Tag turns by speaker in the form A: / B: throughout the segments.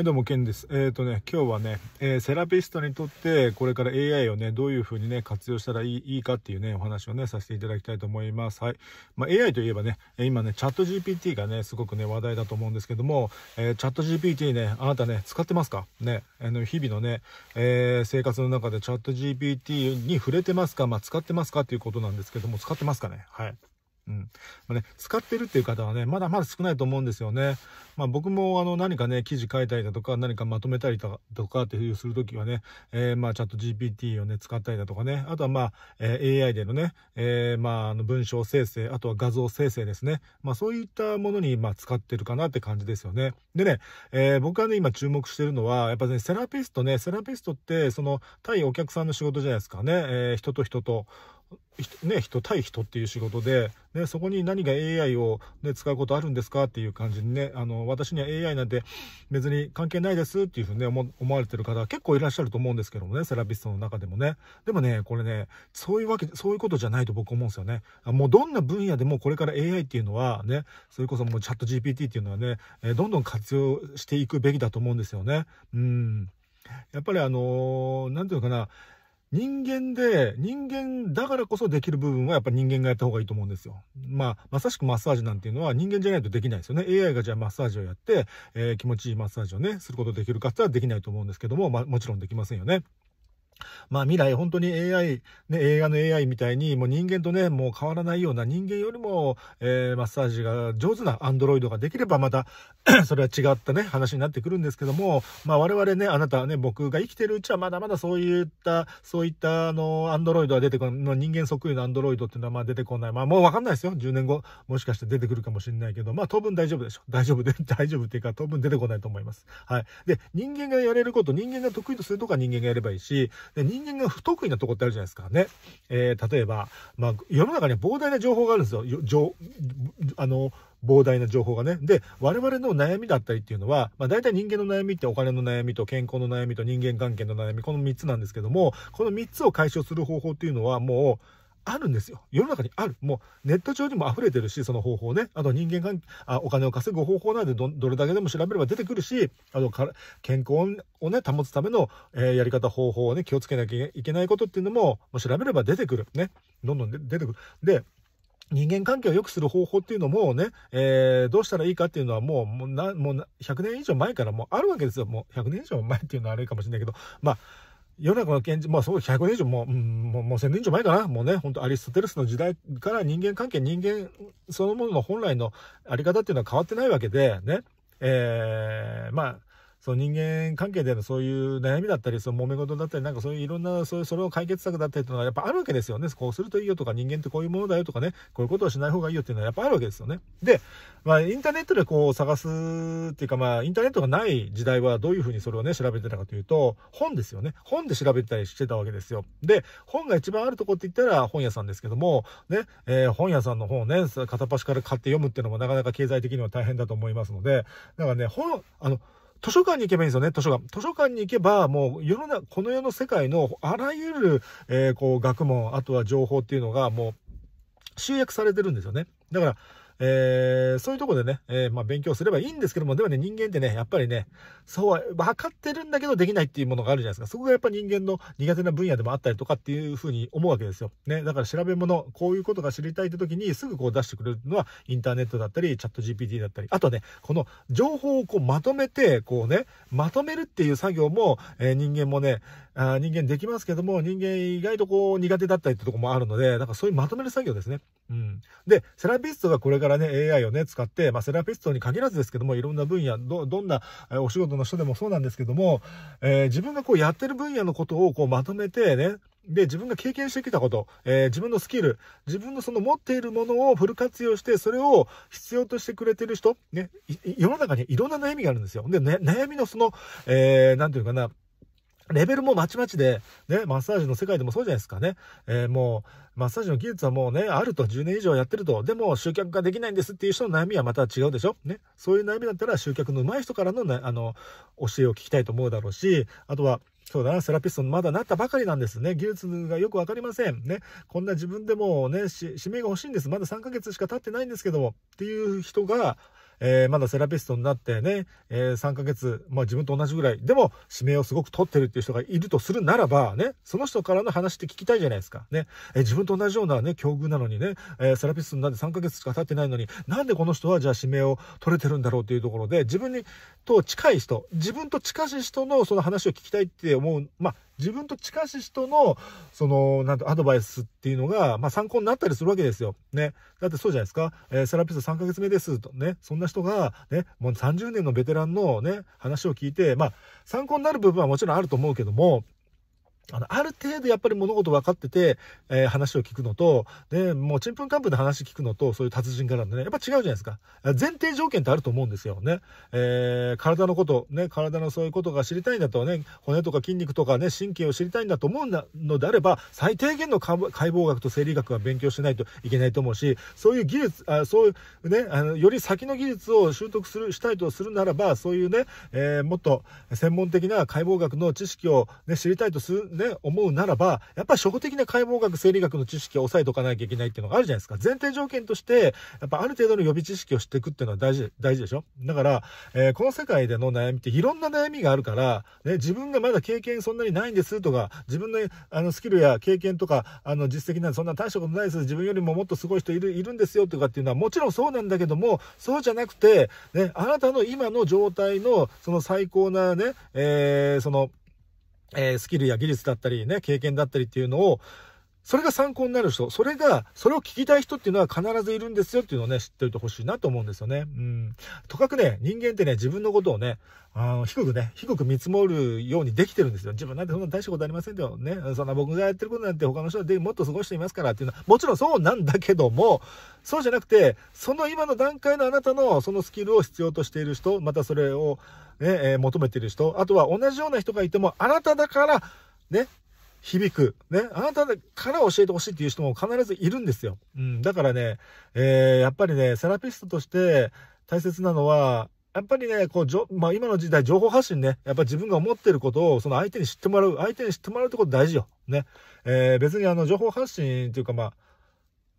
A: はい、どうも、ケンです。えっ、ー、とね、今日はね、えー、セラピストにとって、これから AI をね、どういうふうにね、活用したらいいいいかっていうね、お話をね、させていただきたいと思います。はい。まあ、AI といえばね、今ね、チャット GPT がね、すごくね、話題だと思うんですけども、えー、チャット GPT ね、あなたね、使ってますかね、あの、日々のね、え生活の中でチャット GPT に触れてますかまあ、使ってますかっていうことなんですけども、使ってますかねはい。うんまあね、使ってるっていう方はね、まだまだ少ないと思うんですよね。まあ、僕もあの何かね、記事書いたりだとか、何かまとめたりとかっていうするときはね、えー、まあチャット GPT をね、使ったりだとかね、あとはまあ、え AI でのね、えー、まああの文章生成、あとは画像生成ですね。まあそういったものにま使ってるかなって感じですよね。でね、えー、僕がね、今注目してるのは、やっぱね、セラピストね、セラピストってその対お客さんの仕事じゃないですかね、え人と人と。ね、人対人っていう仕事で、ね、そこに何が AI を、ね、使うことあるんですかっていう感じにね、あの、私には AI なんて別に関係ないですっていうふうにね、思われてる方結構いらっしゃると思うんですけどもね、セラピストの中でもね。でもね、これね、そういうわけ、そういうことじゃないと僕思うんですよね。もうどんな分野でもこれから AI っていうのはね、それこそもうチャット GPT っていうのはね、どんどん活用していくべきだと思うんですよね。うん。やっぱりあのー、なんていうのかな、人間で、人間だからこそできる部分はやっぱり人間がやった方がいいと思うんですよ。まあ、まさしくマッサージなんていうのは人間じゃないとできないですよね。AI がじゃあマッサージをやって、えー、気持ちいいマッサージをね、することできるかって言ったらできないと思うんですけども、まあもちろんできませんよね。まあ未来本当に AI、ね、映画の AI みたいにもう人間とね、もう変わらないような人間よりも、えー、マッサージが上手なアンドロイドができればまた それは違ったね、話になってくるんですけども、まあ我々ね、あなたね、僕が生きてるうちはまだまだそういった、そういったあの、アンドロイドは出てこない、人間そっくりのアンドロイドっていうのはまあ出てこない。まあもうわかんないですよ。10年後、もしかして出てくるかもしれないけど、まあ当分大丈夫でしょ。大丈夫で、大丈夫っていうか当分出てこないと思います。はい。で、人間がやれること、人間が得意とするとか人間がやればいいし、で、人間が不得意なとこってあるじゃないですかね。えー、例えば、まあ、世の中には膨大な情報があるんですよ。よあの、膨大な情報がね。で、我々の悩みだったりっていうのは、まあ大体人間の悩みってお金の悩みと健康の悩みと人間関係の悩み、この3つなんですけども、この3つを解消する方法っていうのはもう、あるんですよ。世の中にある。もうネット上にも溢れてるし、その方法ね。あと人間関係、あお金を稼ぐ方法なんでど、どれだけでも調べれば出てくるし、あとか健康をね、保つための、えー、やり方、方法をね、気をつけなきゃいけないことっていうのも、もう調べれば出てくる。ね。どんどん出てくる。で、人間関係を良くする方法っていうのもね、えー、どうしたらいいかっていうのはもう、もうな、もう100年以上前からもうあるわけですよ。もう100年以上前っていうのはあれかもしれないけど、まあ、世の中の現実、まあそう100年以上、もう、うん、もう1000年以上前かな。もうね、本当アリストテレスの時代から人間関係、人間そのものの本来のあり方っていうのは変わってないわけで、ね。えー、まあ、そ人間関係でのそういう悩みだったり、その揉め事だったり、なんかそういういろんな、そういう、それを解決策だったりっていうのはやっぱあるわけですよね。こうするといいよとか、人間ってこういうものだよとかね、こういうことをしない方がいいよっていうのはやっぱあるわけですよね。で、まあインターネットでこう探すっていうか、まあインターネットがない時代はどういうふうにそれをね、調べてたかというと、本ですよね。本で調べたりしてたわけですよ。で、本が一番あるとこって言ったら本屋さんですけども、ね、えー、本屋さんの本をね、片っ端から買って読むっていうのもなかなか経済的には大変だと思いますので、だからね、本、あの、図書館に行けばいいんですよね、図書館。図書館に行けば、もう世の中、この世の世界のあらゆる、えー、こう、学問、あとは情報っていうのが、もう、集約されてるんですよね。だから、えー、そういうとこでね、えー、まあ、勉強すればいいんですけども、でもね、人間ってね、やっぱりね、そうは、分かってるんだけどできないっていうものがあるじゃないですか。そこがやっぱ人間の苦手な分野でもあったりとかっていうふうに思うわけですよ。ね、だから調べ物、こういうことが知りたいって時にすぐこう出してくれるのは、インターネットだったり、チャット GPT だったり、あとはね、この情報をこうまとめて、こうね、まとめるっていう作業も、えー、人間もね、あ人間できますけども、人間意外とこう苦手だったりってとこもあるので、だからそういうまとめる作業ですね。うん。で、セラピストがこれからからね、AI をね、使って、まあ、セラピストに限らずですけども、いろんな分野、ど、どんなお仕事の人でもそうなんですけども、えー、自分がこうやってる分野のことをこうまとめてね、で、自分が経験してきたこと、えー、自分のスキル、自分のその持っているものをフル活用して、それを必要としてくれてる人、ね、世の中にいろんな悩みがあるんですよ。で、ね、悩みのその、えー、なんていうかな、レベルもまちまちで、ね、マッサージの世界でもそうじゃないですかね。えー、もう、マッサージの技術はもうね、あると、10年以上やってると、でも集客ができないんですっていう人の悩みはまた違うでしょね。そういう悩みだったら集客の上手い人からの、ね、あの、教えを聞きたいと思うだろうし、あとは、そうだな、セラピストのまだなったばかりなんですね。技術がよくわかりません。ね。こんな自分でもね、指名が欲しいんです。まだ3ヶ月しか経ってないんですけども、っていう人が、えー、まだセラピストになってね、えー、3ヶ月、まあ自分と同じぐらい、でも指名をすごく取ってるっていう人がいるとするならば、ね、その人からの話って聞きたいじゃないですか。ね、えー、自分と同じようなね、境遇なのにね、えー、セラピストになって3ヶ月しか経ってないのに、なんでこの人はじゃあ指名を取れてるんだろうっていうところで、自分にと近い人、自分と近しい人のその話を聞きたいって思う、まあ、自分と近しい人の、その、なんて、アドバイスっていうのが、まあ、参考になったりするわけですよ。ね。だってそうじゃないですか。えー、セラピスト3ヶ月目です。とね。そんな人が、ね、もう30年のベテランのね、話を聞いて、まあ、参考になる部分はもちろんあると思うけども、あの、ある程度やっぱり物事分かってて、えー、話を聞くのと、で、もうちんぷんかんぷんで話聞くのと、そういう達人からのね、やっぱ違うじゃないですか。前提条件ってあると思うんですよね。えー、体のこと、ね、体のそういうことが知りたいんだとね、骨とか筋肉とかね、神経を知りたいんだと思うのであれば、最低限の解剖学と生理学は勉強しないといけないと思うし、そういう技術、あそういうね、あの、より先の技術を習得する、したいとするならば、そういうね、えー、もっと専門的な解剖学の知識をね、知りたいとする、ね、思うならば、やっぱり初歩的な解剖学、生理学の知識を抑えておかなきゃいけないっていうのがあるじゃないですか。前提条件として、やっぱある程度の予備知識を知っていくっていうのは大事、大事でしょだから、えー、この世界での悩みっていろんな悩みがあるから、ね、自分がまだ経験そんなにないんですとか、自分のあのスキルや経験とか、あの実績なんてそんな大したことないです。自分よりももっとすごい人いるいるんですよとかっていうのはもちろんそうなんだけども、そうじゃなくて、ね、あなたの今の状態のその最高なね、えー、その、えー、スキルや技術だったりね、経験だったりっていうのを、それが参考になる人、それが、それを聞きたい人っていうのは必ずいるんですよっていうのをね、知っておいてほしいなと思うんですよね。うん。とかくね、人間ってね、自分のことをね、あの低くね、低く見積もるようにできてるんですよ。自分なんてそんな大したことありませんけどね。そんな僕がやってることなんて他の人でもっと過ごしていますからっていうのは、もちろんそうなんだけども、そうじゃなくて、その今の段階のあなたのそのスキルを必要としている人、またそれを、ね、えー、求めている人、あとは同じような人がいても、あなただから、ね、響く。ね。あなたから教えてほしいっていう人も必ずいるんですよ。うん。だからね、えー、やっぱりね、セラピストとして大切なのは、やっぱりね、こう、じょまあ、今の時代、情報発信ね、やっぱ自分が思ってることを、その相手に知ってもらう、相手に知ってもらうってこと大事よ。ね。えー、別にあの、情報発信っていうか、まあ、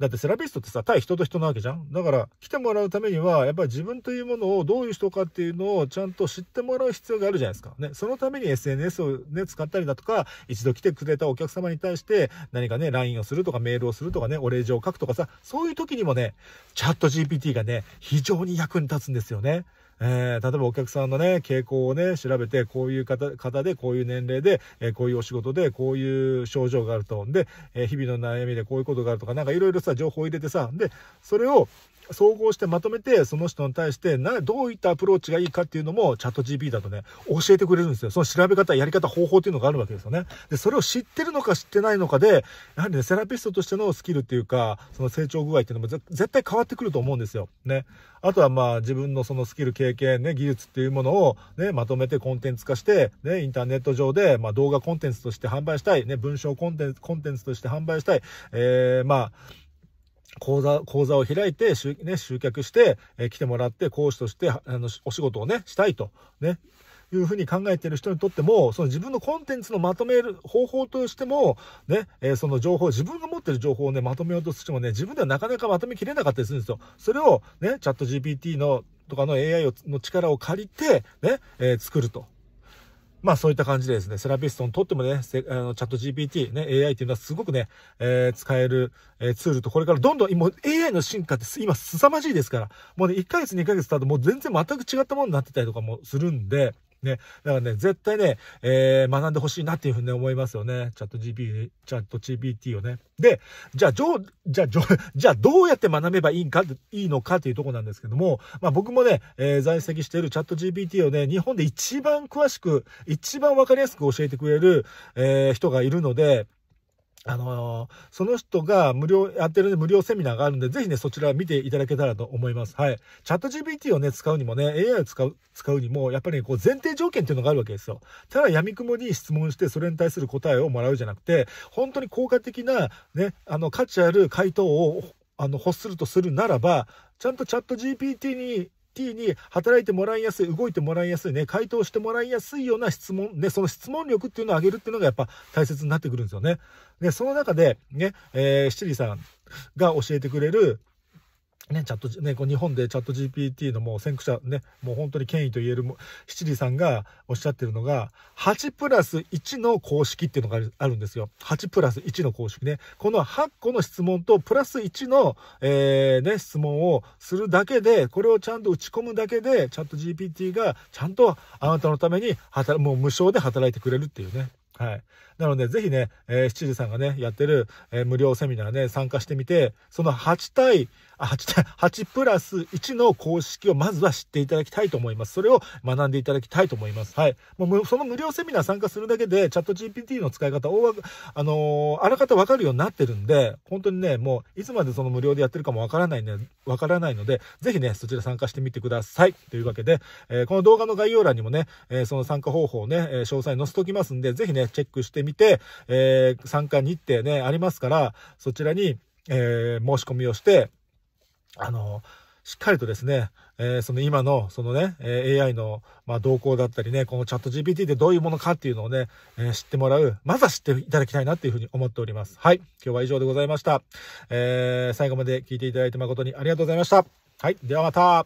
A: だってセラピストってさ、対人と人なわけじゃんだから、来てもらうためには、やっぱり自分というものをどういう人かっていうのをちゃんと知ってもらう必要があるじゃないですか。ね、そのために SNS をね、使ったりだとか、一度来てくれたお客様に対して、何かね、LINE をするとか、メールをするとかね、お礼状を書くとかさ、そういう時にもね、チャット GPT がね、非常に役に立つんですよね。えー、例えばお客さんのね、傾向をね、調べて、こういう方方で、こういう年齢で、えー、こういうお仕事で、こういう症状があると。で、えー、日々の悩みでこういうことがあるとか、なんかいろいろさ、情報を入れてさ、で、それを、総合してまとめて、その人に対してな、どういったアプローチがいいかっていうのも、チャット GP だとね、教えてくれるんですよ。その調べ方、やり方、方法っていうのがあるわけですよね。で、それを知ってるのか知ってないのかで、やはりね、セラピストとしてのスキルっていうか、その成長具合っていうのも絶対変わってくると思うんですよ。ね。あとはまあ自分のそのスキル、経験、ね、技術っていうものを、ね、まとめてコンテンツ化して、ね、インターネット上で、まあ、動画コンテンツとして販売したい、ね、文章コンテンツ、コンテンツとして販売したい、えー、まあ、講座、講座を開いて、集ね、集客して、えー、来てもらって、講師として、あの、お仕事をね、したいと、ね。いうふうに考えている人にとっても、その自分のコンテンツのまとめる方法としても、ね、えー、その情報、自分が持ってる情報をね、まとめようとしてもね、自分ではなかなかまとめきれなかったりするんですよ。それをね、チャット GPT のとかの AI をの力を借りて、ね、えー、作ると。まあそういった感じでですね、セラピストにとってもね、あのチャット GPT、ね、AI っていうのはすごくね、えー、使える、えー、ツールと、これからどんどん、もう AI の進化って今凄まじいですから、もうね、1ヶ月2ヶ月たるともう全然全く違ったものになってたりとかもするんで、ね。だからね、絶対ね、えー、学んでほしいなっていうふうに思いますよね。チャット GP、チャット GPT をね。で、じゃあ、じょじゃあ、じょ じゃあ、どうやって学べばいいんか、いいのかっていうとこなんですけども、まあ僕もね、えー、在籍しているチャット GPT をね、日本で一番詳しく、一番わかりやすく教えてくれる、えー、人がいるので、あのー、その人が無料、やってる、ね、無料セミナーがあるんで、ぜひね、そちら見ていただけたらと思います。はい。チャット GPT をね、使うにもね、AI を使う、使うにも、やっぱり、ね、こう、前提条件っていうのがあるわけですよ。ただ、闇雲に質問して、それに対する答えをもらうじゃなくて、本当に効果的な、ね、あの、価値ある回答を、あの、欲するとするならば、ちゃんとチャット GPT に T に働いてもらいやすい、動いてもらいやすいね、回答してもらいやすいような質問、ね、その質問力っていうのを上げるっていうのがやっぱ大切になってくるんですよね。で、その中で、ね、えー、シリさんが教えてくれる、ね、チャット、ね、こう日本でチャット GPT のもう先駆者、ね、もう本当に権威と言える七里さんがおっしゃってるのが、8プラス1の公式っていうのがあるんですよ。8プラス1の公式ね。この8個の質問と、プラス1の、えー、ね、質問をするだけで、これをちゃんと打ち込むだけで、チャット GPT がちゃんとあなたのために働、もう無償で働いてくれるっていうね。はい。なので、ぜひね、えー、七時さんがね、やってる、えー、無料セミナーね、参加してみて、その8対 8, 8プラス1の公式をまずは知っていただきたいと思います。それを学んでいただきたいと思います。はい。もうその無料セミナー参加するだけで、チャット GPT の使い方、大あのー、あらかたわかるようになってるんで、本当にね、もういつまでその無料でやってるかもわからないね、わからないので、ぜひね、そちら参加してみてください。というわけで、えー、この動画の概要欄にもね、えー、その参加方法をね、え詳細載せときますんで、ぜひね、チェックしてみて、え参加日程ね、ありますから、そちらに、え申し込みをして、あの、しっかりとですね、えー、その今の、そのね、え AI の、ま動向だったりね、このチャット GPT でどういうものかっていうのをね、えー、知ってもらう、まずは知っていただきたいなっていうふうに思っております。はい。今日は以上でございました。えー、最後まで聞いていただいて誠にありがとうございました。はい。ではまた。